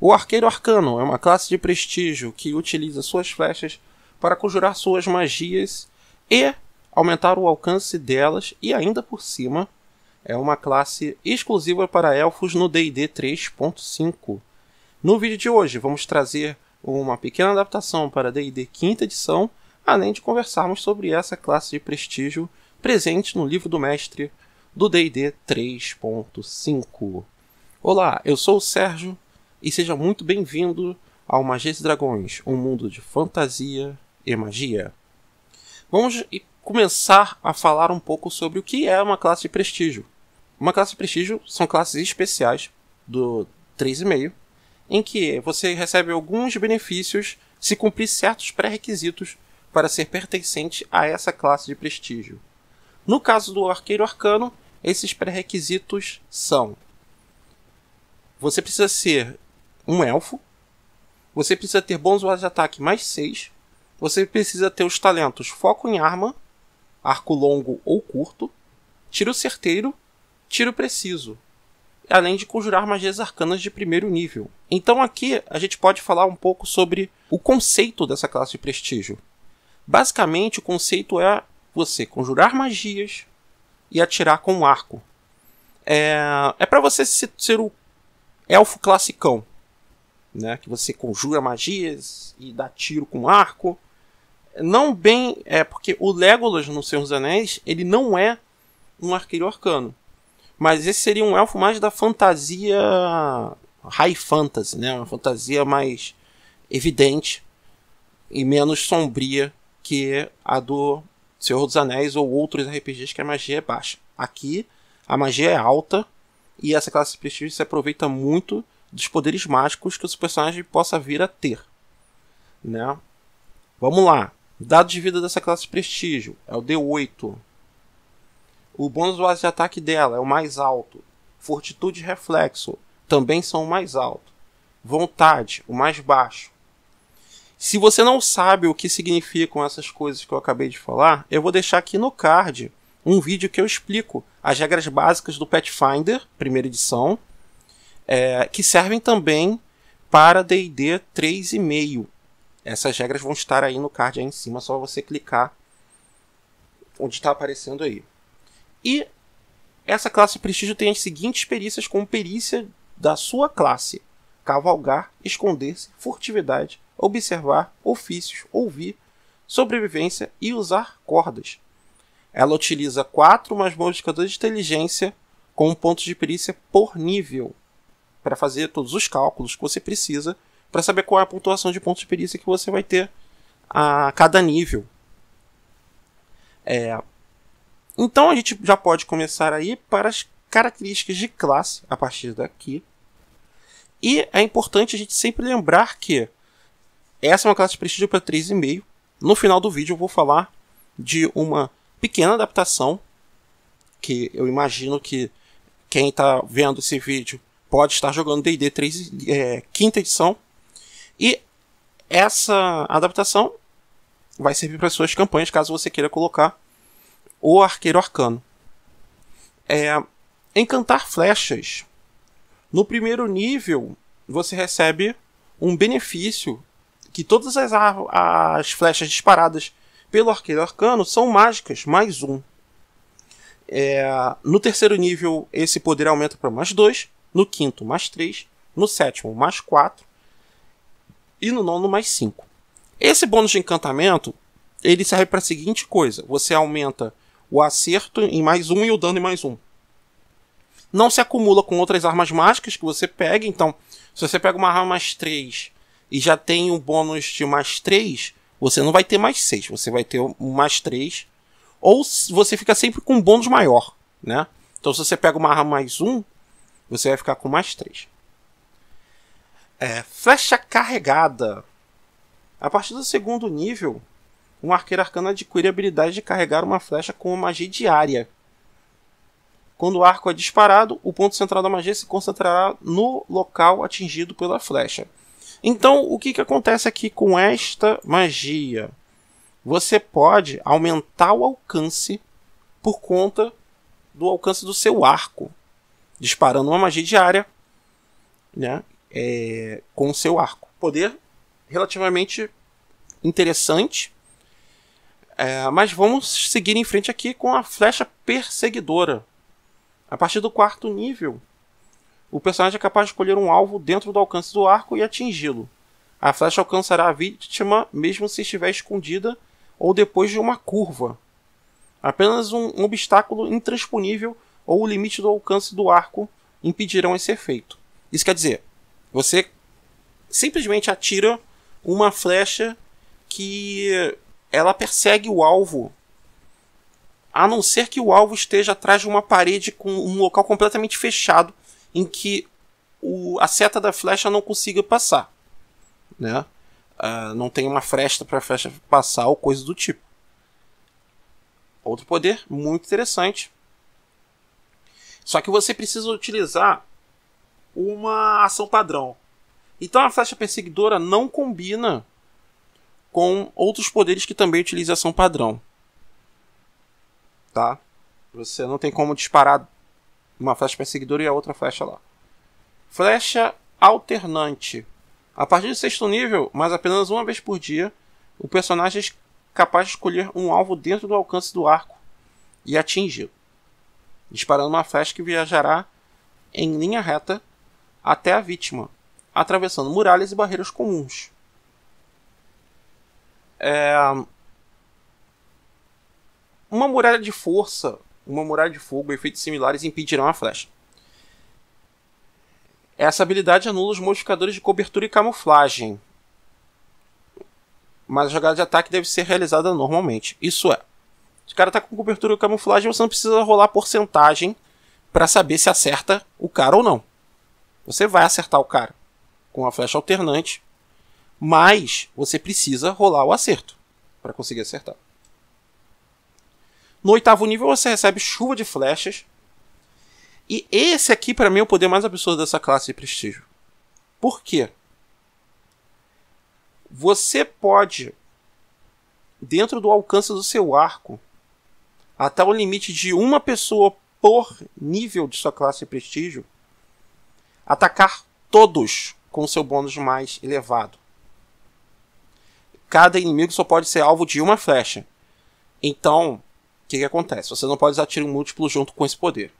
O arqueiro arcano é uma classe de prestígio que utiliza suas flechas para conjurar suas magias e aumentar o alcance delas e ainda por cima é uma classe exclusiva para elfos no D&D 3.5. No vídeo de hoje vamos trazer uma pequena adaptação para D&D quinta edição, além de conversarmos sobre essa classe de prestígio presente no livro do mestre do D&D 3.5. Olá, eu sou o Sérgio e seja muito bem-vindo ao Magias e Dragões, um mundo de fantasia e magia. Vamos começar a falar um pouco sobre o que é uma classe de prestígio. Uma classe de prestígio são classes especiais do 3,5, em que você recebe alguns benefícios se cumprir certos pré-requisitos para ser pertencente a essa classe de prestígio. No caso do arqueiro arcano, esses pré-requisitos são: você precisa ser um elfo. Você precisa ter bons usos de ataque mais 6. Você precisa ter os talentos foco em arma, arco longo ou curto, tiro certeiro, tiro preciso, além de conjurar magias arcanas de primeiro nível. Então aqui a gente pode falar um pouco sobre o conceito dessa classe de prestígio. Basicamente, o conceito é você conjurar magias e atirar com um arco. É, é para você ser o elfo classicão, né? Que você conjura magias e dá tiro com arco. Não bem, é porque o Legolas no Senhor dos Anéis, ele não é um arqueiro arcano. Mas esse seria um elfo mais da fantasia high fantasy, né? Uma fantasia mais evidente e menos sombria que a do Senhor dos Anéis ou outros RPGs que a magia é baixa. Aqui a magia é alta e essa classe de prestígio se aproveita muito dos poderes mágicos que o personagem possa vir a ter. Né? Vamos lá. Dado de vida dessa classe prestígio é o D8. O bônus base de ataque dela é o mais alto. Fortitude e reflexo também são o mais alto. Vontade, o mais baixo. Se você não sabe o que significam essas coisas que eu acabei de falar, eu vou deixar aqui no card um vídeo que eu explico as regras básicas do Pathfinder, primeira edição, é, que servem também para DD 3,5. Essas regras vão estar aí no card aí em cima, só você clicar onde está aparecendo aí. E essa classe prestígio tem as seguintes perícias como perícia da sua classe: cavalgar, esconder-se, furtividade, observar, ofícios, ouvir, sobrevivência e usar cordas. Ela utiliza 4 mais modificadores de inteligência com pontos de perícia por nível para fazer todos os cálculos que você precisa para saber qual é a pontuação de pontos de perícia que você vai ter a cada nível. É... Então a gente já pode começar aí para as características de classe a partir daqui. E é importante a gente sempre lembrar que essa é uma classe de prestígio para 3,5. No final do vídeo eu vou falar de uma pequena adaptação que eu imagino que quem está vendo esse vídeo pode estar jogando D&D 3, é, quinta edição. E essa adaptação vai servir para suas campanhas, caso você queira colocar o Arqueiro Arcano. É, encantar flechas. No primeiro nível, você recebe um benefício que todas as, as flechas disparadas pelo Arqueiro Arcano são mágicas, mais um. É, no terceiro nível, esse poder aumenta para mais dois no quinto mais 3, no sétimo mais 4 e no nono mais 5. Esse bônus de encantamento ele serve para a seguinte coisa: você aumenta o acerto em mais um e o dano em mais um. Não se acumula com outras armas mágicas que você pega, então se você pega uma arma mais 3 e já tem um bônus de mais 3, você não vai ter mais 6, você vai ter um mais 3. Ou você fica sempre com um bônus maior, né? Então se você pega uma arma mais 1, você vai ficar com mais 3. É, flecha carregada. A partir do segundo nível, um arqueiro arcano adquire a habilidade de carregar uma flecha com uma magia diária. Quando o arco é disparado, o ponto central da magia se concentrará no local atingido pela flecha. Então, o que, que acontece aqui com esta magia? Você pode aumentar o alcance por conta do alcance do seu arco disparando uma magia diária, né? É, com o seu arco. Poder relativamente interessante. É, mas vamos seguir em frente aqui com a flecha perseguidora. A partir do quarto nível, o personagem é capaz de escolher um alvo dentro do alcance do arco e atingi-lo. A flecha alcançará a vítima mesmo se estiver escondida ou depois de uma curva. Apenas um obstáculo intransponível ou o limite do alcance do arco impedirão esse efeito. Isso quer dizer, você simplesmente atira uma flecha que ela persegue o alvo, a não ser que o alvo esteja atrás de uma parede com um local completamente fechado em que o, a seta da flecha não consiga passar, né? Uh, não tem uma fresta para a flecha passar ou coisa do tipo. Outro poder muito interessante só que você precisa utilizar uma ação padrão. Então a flecha perseguidora não combina com outros poderes que também utilizam ação padrão. Tá? Você não tem como disparar uma flecha perseguidora e a outra flecha lá. Flecha alternante. A partir do sexto nível, mas apenas uma vez por dia, o personagem é capaz de escolher um alvo dentro do alcance do arco e atingi-lo disparando uma flecha que viajará em linha reta até a vítima, atravessando muralhas e barreiras comuns. É... Uma muralha de força, uma muralha de fogo e efeitos similares impedirão a flecha. Essa habilidade anula os modificadores de cobertura e camuflagem. Mas a jogada de ataque deve ser realizada normalmente. Isso é. Se o cara tá com cobertura de camuflagem, você não precisa rolar porcentagem para saber se acerta o cara ou não. Você vai acertar o cara com a flecha alternante, mas você precisa rolar o acerto para conseguir acertar. No oitavo nível você recebe chuva de flechas. E esse aqui para mim é o poder mais absurdo dessa classe de prestígio. Por quê? Você pode dentro do alcance do seu arco até o limite de uma pessoa por nível de sua classe e prestígio, atacar todos com seu bônus mais elevado. Cada inimigo só pode ser alvo de uma flecha. Então, o que, que, acontece? Você não pode usar tiro múltiplo junto com esse poder.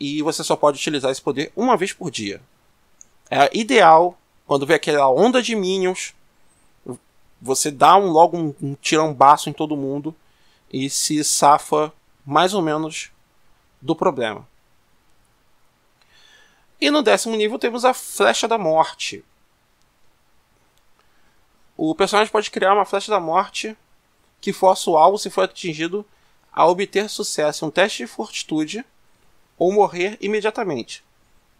E você só pode utilizar esse poder uma vez por dia. É ideal quando vê aquela onda de minions. Você dá um, logo um, um tirambaço em todo mundo e se safa mais ou menos do problema. E no décimo nível temos a Flecha da Morte. O personagem pode criar uma Flecha da Morte que força o alvo, se for atingido, a obter sucesso em um teste de fortitude ou morrer imediatamente.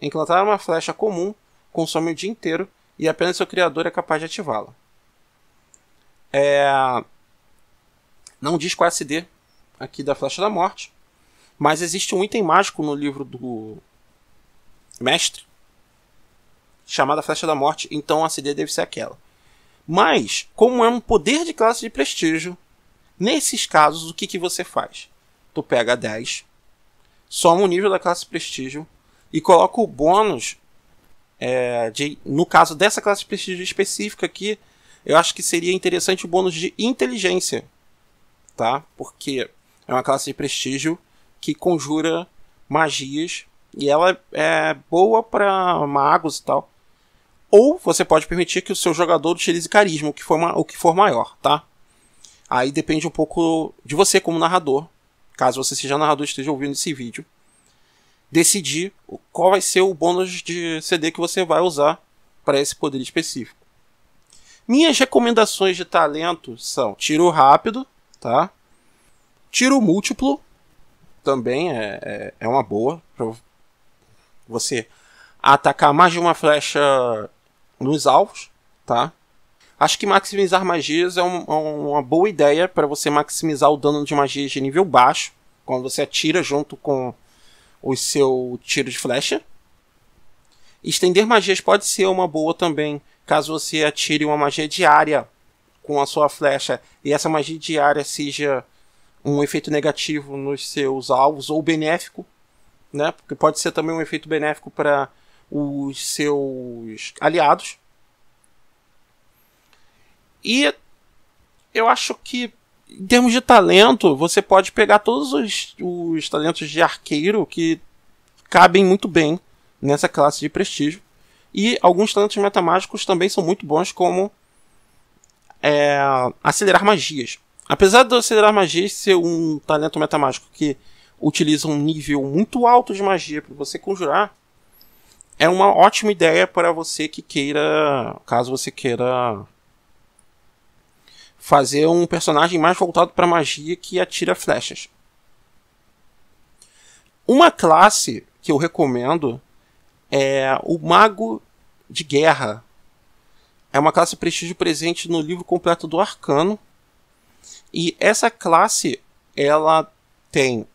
Encantar uma flecha comum consome o dia inteiro e apenas seu criador é capaz de ativá-la. É... Não diz qual é a CD aqui da Flecha da Morte. Mas existe um item mágico no livro do Mestre chamada Flecha da Morte, então a CD deve ser aquela. Mas, como é um poder de classe de prestígio, nesses casos o que, que você faz? Tu pega 10, soma o nível da classe prestígio e coloca o bônus. É, de, no caso dessa classe de prestígio específica aqui, eu acho que seria interessante o bônus de inteligência tá? Porque é uma classe de prestígio que conjura magias e ela é boa para magos e tal. Ou você pode permitir que o seu jogador utilize carisma, o que for, o que for maior, tá? Aí depende um pouco de você como narrador, caso você seja narrador e esteja ouvindo esse vídeo, decidir qual vai ser o bônus de CD que você vai usar para esse poder específico. Minhas recomendações de talento são tiro rápido, tá? Tiro múltiplo também é, é, é uma boa para você atacar mais de uma flecha nos alvos, tá? Acho que maximizar magias é um, é uma boa ideia para você maximizar o dano de magias de nível baixo, quando você atira junto com o seu tiro de flecha. Estender magias pode ser uma boa também, caso você atire uma magia diária com a sua flecha e essa magia diária seja um efeito negativo nos seus alvos ou benéfico, né? Porque pode ser também um efeito benéfico para os seus aliados. E eu acho que em termos de talento, você pode pegar todos os, os talentos de arqueiro que cabem muito bem nessa classe de prestígio. E alguns talentos metamágicos também são muito bons, como é, acelerar magias. Apesar do acelerar magias ser um talento metamágico que utiliza um nível muito alto de magia para você conjurar, é uma ótima ideia para você que queira, caso você queira fazer um personagem mais voltado para magia que atira flechas. Uma classe que eu recomendo é o mago de guerra é uma classe prestígio presente no livro completo do Arcano. E essa classe, ela tem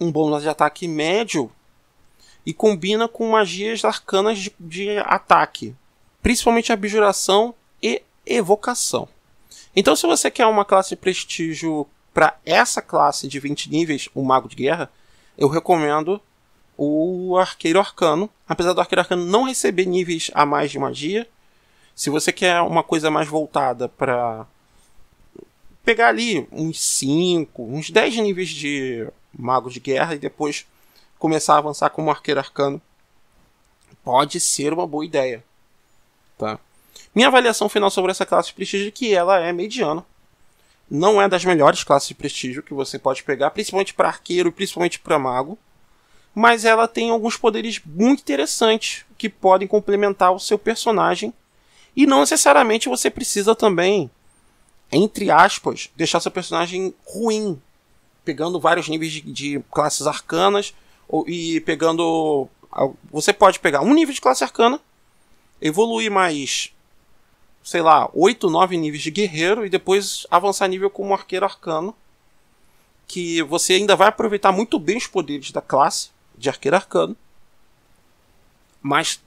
um bônus de ataque médio e combina com magias arcanas de, de ataque, principalmente abjuração e evocação. Então, se você quer uma classe prestígio para essa classe de 20 níveis, o Mago de Guerra, eu recomendo o Arqueiro Arcano. Apesar do Arqueiro Arcano não receber níveis a mais de magia, se você quer uma coisa mais voltada para pegar ali uns 5, uns 10 níveis de mago de guerra e depois começar a avançar como arqueiro arcano, pode ser uma boa ideia. Tá? Minha avaliação final sobre essa classe de prestígio é que ela é mediana. Não é das melhores classes de prestígio que você pode pegar, principalmente para arqueiro e principalmente para mago. Mas ela tem alguns poderes muito interessantes que podem complementar o seu personagem e não necessariamente você precisa também, entre aspas, deixar seu personagem ruim, pegando vários níveis de, de classes arcanas ou, e pegando. Você pode pegar um nível de classe arcana, evoluir mais, sei lá, 8, 9 níveis de guerreiro e depois avançar nível como arqueiro arcano. Que você ainda vai aproveitar muito bem os poderes da classe de arqueiro arcano mas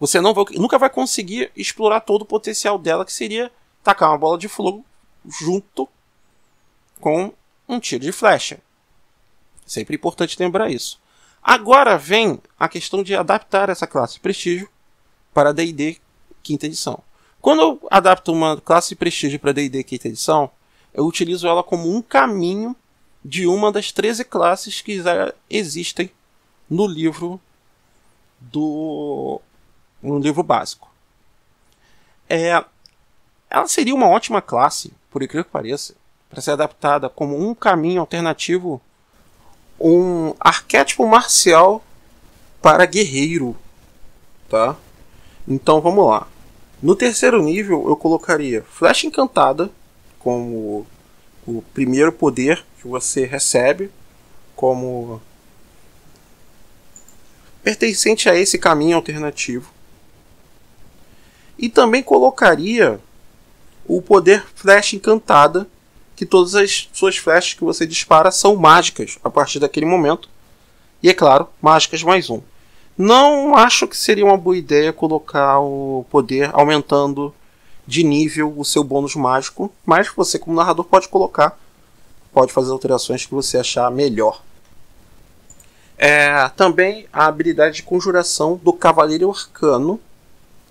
você não vai, nunca vai conseguir explorar todo o potencial dela, que seria tacar uma bola de fogo junto com um tiro de flecha. Sempre importante lembrar isso. Agora vem a questão de adaptar essa classe prestígio para D&D quinta edição. Quando eu adapto uma classe prestígio para D&D quinta edição, eu utilizo ela como um caminho de uma das 13 classes que já existem no livro do um livro básico. É, ela seria uma ótima classe, por incrível que pareça, para ser adaptada como um caminho alternativo, um arquétipo marcial para guerreiro, tá? Então vamos lá. No terceiro nível eu colocaria Flecha Encantada como o primeiro poder que você recebe como pertencente a esse caminho alternativo. E também colocaria o poder flecha encantada, que todas as suas flechas que você dispara são mágicas a partir daquele momento. E é claro, mágicas mais um. Não acho que seria uma boa ideia colocar o poder aumentando de nível o seu bônus mágico, mas você, como narrador, pode colocar, pode fazer alterações que você achar melhor. É, também a habilidade de conjuração do Cavaleiro Arcano,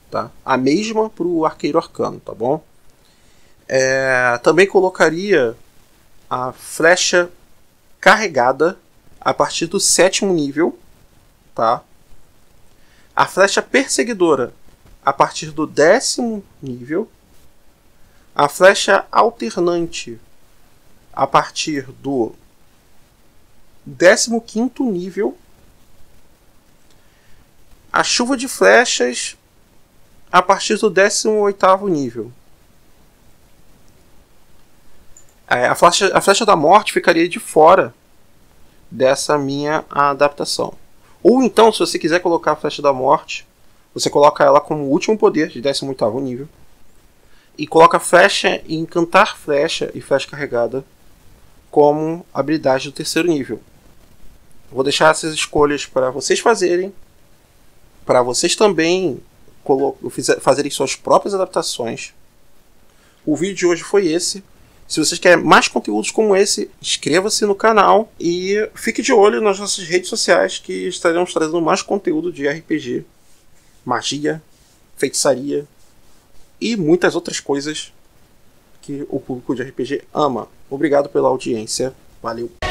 tá? A mesma para o arqueiro arcano, tá bom? É, também colocaria a flecha carregada a partir do sétimo nível, tá? A flecha perseguidora a partir do décimo nível, a flecha alternante a partir do décimo quinto nível, a chuva de flechas a partir do 18 nível. É, a, flecha, a flecha da morte ficaria de fora dessa minha adaptação. Ou então, se você quiser colocar a flecha da morte, você coloca ela como último poder de 18 nível. E coloca flecha e encantar flecha e flecha carregada como habilidade do terceiro nível. Vou deixar essas escolhas para vocês fazerem, para vocês também fazerem suas próprias adaptações. O vídeo de hoje foi esse. Se vocês querem mais conteúdos como esse, inscreva-se no canal e fique de olho nas nossas redes sociais que estaremos trazendo mais conteúdo de RPG, magia, feitiçaria e muitas outras coisas que o público de RPG ama. Obrigado pela audiência. Valeu!